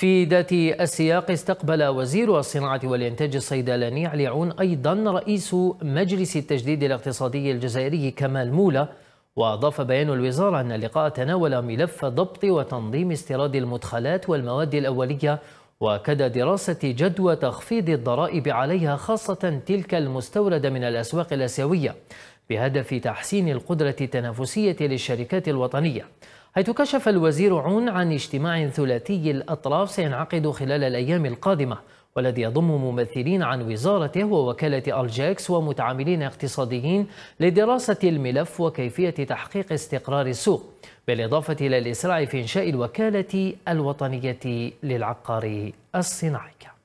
في ذات السياق استقبل وزير الصناعة والإنتاج الصيدلاني علي عون أيضا رئيس مجلس التجديد الاقتصادي الجزائري كمال مولى وأضاف بيان الوزارة أن اللقاء تناول ملف ضبط وتنظيم استيراد المدخلات والمواد الأولية وأكد دراسة جدوى تخفيض الضرائب عليها خاصة تلك المستوردة من الأسواق الآسيوية بهدف تحسين القدرة التنافسية للشركات الوطنية حيث كشف الوزير عون عن اجتماع ثلاثي الأطراف سينعقد خلال الأيام القادمة والذي يضم ممثلين عن وزارته ووكالة ألجاكس ومتعاملين اقتصاديين لدراسة الملف وكيفية تحقيق استقرار السوق بالإضافة إلى الإسراع في إنشاء الوكالة الوطنية للعقار الصناعي